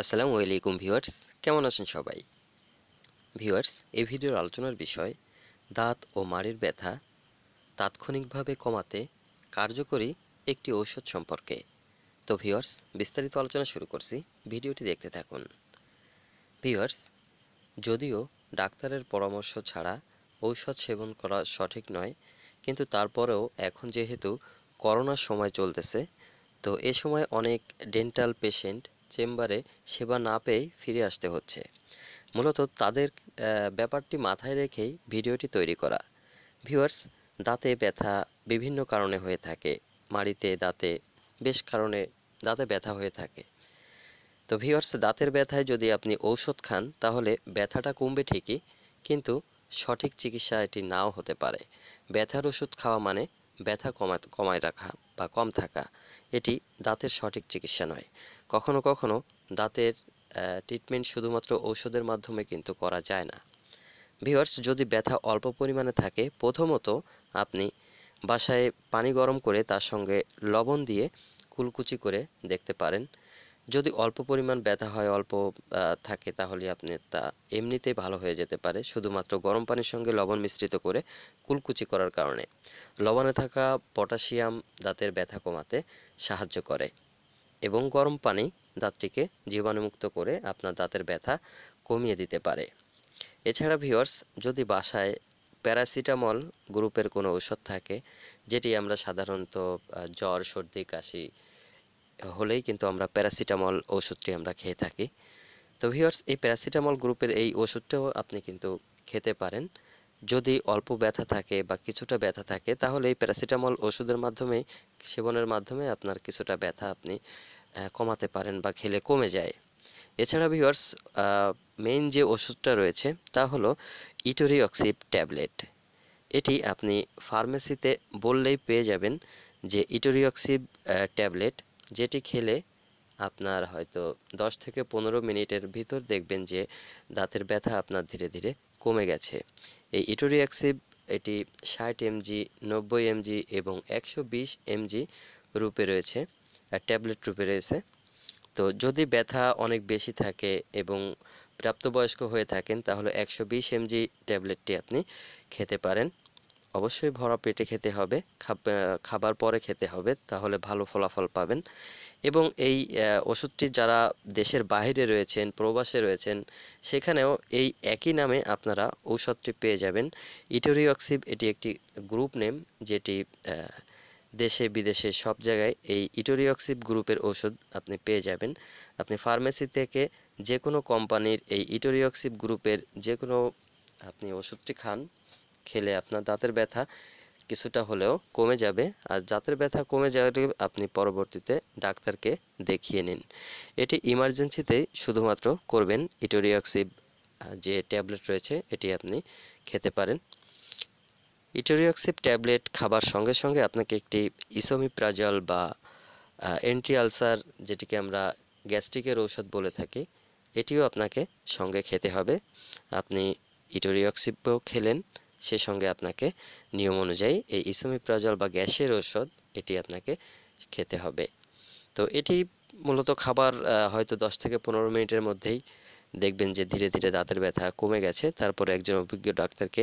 আসসালামু আলাইকুম ভিউয়ার্স কেমন আছেন সবাই ভিউয়ার্স এই ভিডিওর আলোচনার বিষয় দাঁত ও মাড়ির ব্যথা তাৎক্ষণিকভাবে কমাতে কার্যকরী একটি ঔষধ সম্পর্কে তো ভিউয়ার্স বিস্তারিত আলোচনা শুরু করছি ভিডিওটি দেখতে থাকুন ভিউয়ার্স যদিও ডাক্তারের পরামর্শ ছাড়া ঔষধ সেবন করা সঠিক নয় কিন্তু তারপরেও এখন যেহেতু করোনার সময় চলতেছে তো এ সময় অনেক ডেন্টাল পেশেন্ট চেম্বারে সেবা না পেয়ে ফিরে আসতে হচ্ছে মূলত তাদের ব্যাপারটি মাথায় রেখেই ভিডিওটি তৈরি করা ভিউয়ার্স দাঁতে ব্যথা বিভিন্ন কারণে হয়ে থাকে মাড়িতে দাঁতে বেশ কারণে দাঁতে ব্যথা হয়ে থাকে তো ভিউয়ার্স দাঁতের ব্যথায় যদি আপনি ঔষধ খান তাহলে ব্যথাটা কমবে ঠিকই কিন্তু সঠিক চিকিৎসা এটি নাও হতে পারে ব্যথার ওষুধ খাওয়া মানে ব্যথা কমায় কমায় রাখা বা কম থাকা এটি দাঁতের সঠিক চিকিৎসা নয় কখনো কখনো দাঁতের ট্রিটমেন্ট শুধুমাত্র ঔষধের মাধ্যমে কিন্তু করা যায় না ভিওয়ার্স যদি ব্যথা অল্প পরিমাণে থাকে প্রথমত আপনি বাসায় পানি গরম করে তার সঙ্গে লবণ দিয়ে কুলকুচি করে দেখতে পারেন যদি অল্প পরিমাণ ব্যথা হয় অল্প থাকে তাহলে আপনি তা এমনিতেই ভালো হয়ে যেতে পারে শুধুমাত্র গরম পানির সঙ্গে লবণ মিশ্রিত করে কুলকুচি করার কারণে লবণে থাকা পটাশিয়াম দাঁতের ব্যথা কমাতে সাহায্য করে এবং গরম পানি দাঁতটিকে জীবাণুমুক্ত করে আপনার দাঁতের ব্যথা কমিয়ে দিতে পারে এছাড়া ভিওর্স যদি বাসায় প্যারাসিটামল গ্রুপের কোনো ঔষধ থাকে যেটি আমরা সাধারণত জ্বর সর্দি কাশি হলেই কিন্তু আমরা প্যারাসিটামল ওষুধটি আমরা খেয়ে থাকি তো ভিওর্স এই প্যারাসিটামল গ্রুপের এই ওষুধটাও আপনি কিন্তু খেতে পারেন যদি অল্প ব্যথা থাকে বা কিছুটা ব্যথা থাকে তাহলে এই প্যারাসিটামল ওষুধের মাধ্যমে সেবনের মাধ্যমে আপনার কিছুটা ব্যথা আপনি কমাতে পারেন বা খেলে কমে যায় এছাড়া ভিউয়ার্স মেইন যে ওষুধটা রয়েছে তা হলো ইটোরিঅক্সিপ ট্যাবলেট এটি আপনি ফার্মেসিতে বললেই পেয়ে যাবেন যে ইটোরিঅক্সিব ট্যাবলেট যেটি খেলে আপনার হয়তো দশ থেকে পনেরো মিনিটের ভিতর দেখবেন যে দাঁতের ব্যথা আপনার ধীরে ধীরে কমে গেছে এই ইটোরিয়াক্সিব এটি ষাট এমজি নব্বই এমজি এবং একশো বিশ এমজি রূপে রয়েছে ট্যাবলেট রূপে রয়েছে তো যদি ব্যথা অনেক বেশি থাকে এবং প্রাপ্তবয়স্ক হয়ে থাকেন তাহলে একশো বিশ এমজি ট্যাবলেটটি আপনি খেতে পারেন অবশ্যই ভরা পেটে খেতে হবে খাবার পরে খেতে হবে তাহলে ভালো ফলাফল পাবেন এবং এই ওষুধটি যারা দেশের বাহিরে রয়েছেন প্রবাসে রয়েছেন সেখানেও এই একই নামে আপনারা ঔষধটি পেয়ে যাবেন ইটোরিওক্সিব এটি একটি গ্রুপ নেম যেটি দেশে বিদেশে সব জায়গায় এই ইটোরিয়ক্সিপ গ্রুপের ওষুধ আপনি পেয়ে যাবেন আপনি ফার্মেসি থেকে যে কোনো কোম্পানির এই ইটোরিয়ক্সিপ গ্রুপের যে কোনো আপনি ওষুধটি খান খেলে আপনার দাঁতের ব্যথা কিছুটা হলেও কমে যাবে আর দাঁতের ব্যথা কমে যাওয়াটি আপনি পরবর্তীতে ডাক্তারকে দেখিয়ে নিন এটি ইমার্জেন্সিতেই শুধুমাত্র করবেন ইটোরিয়ক্সিপ যে ট্যাবলেট রয়েছে এটি আপনি খেতে পারেন ইটোরিওক্সিপ ট্যাবলেট খাবার সঙ্গে সঙ্গে আপনাকে একটি ইসোমিপ্রাজল বা এন্ট্রি আলসার যেটিকে আমরা গ্যাস্ট্রিকের ঔষধ বলে থাকি এটিও আপনাকে সঙ্গে খেতে হবে আপনি ইটোরিওক্সিপও খেলেন সে সঙ্গে আপনাকে নিয়ম অনুযায়ী এই ইসোমিপ্রাজল বা গ্যাসের ঔষধ এটি আপনাকে খেতে হবে তো এটি মূলত খাবার হয়তো দশ থেকে পনেরো মিনিটের মধ্যেই দেখবেন যে ধীরে ধীরে দাঁতের ব্যথা কমে গেছে তারপর একজন অভিজ্ঞ ডাক্তারকে